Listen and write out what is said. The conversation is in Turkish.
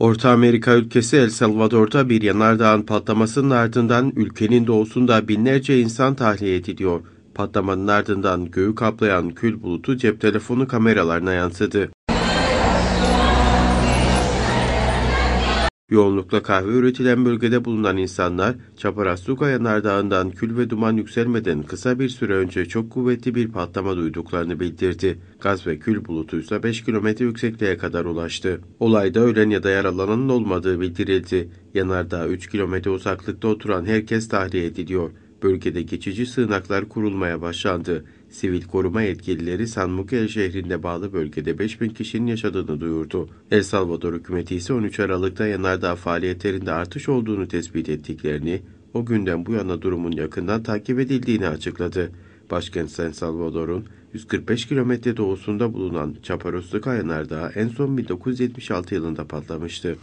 Orta Amerika ülkesi El Salvador'da bir yanardağın patlamasının ardından ülkenin doğusunda binlerce insan tahliye ediliyor. Patlamanın ardından göğü kaplayan kül bulutu cep telefonu kameralarına yansıdı. Yoğunlukla kahve üretilen bölgede bulunan insanlar, Çaparasuka yanardağından kül ve duman yükselmeden kısa bir süre önce çok kuvvetli bir patlama duyduklarını bildirdi. Gaz ve kül bulutu ise 5 kilometre yüksekliğe kadar ulaştı. Olayda ölen ya da yaralananın olmadığı bildirildi. Yanardağ 3 kilometre uzaklıkta oturan herkes tahliye ediliyor. Bölgede geçici sığınaklar kurulmaya başlandı. Sivil koruma yetkilileri San Miguel şehrinde bağlı bölgede 5000 kişinin yaşadığını duyurdu. El Salvador hükümeti ise 13 Aralık'ta yanardağ faaliyetlerinde artış olduğunu tespit ettiklerini, o günden bu yana durumun yakından takip edildiğini açıkladı. Başkent San Salvador'un 145 kilometre doğusunda bulunan Chaparosluka yanardağı en son 1976 yılında patlamıştı.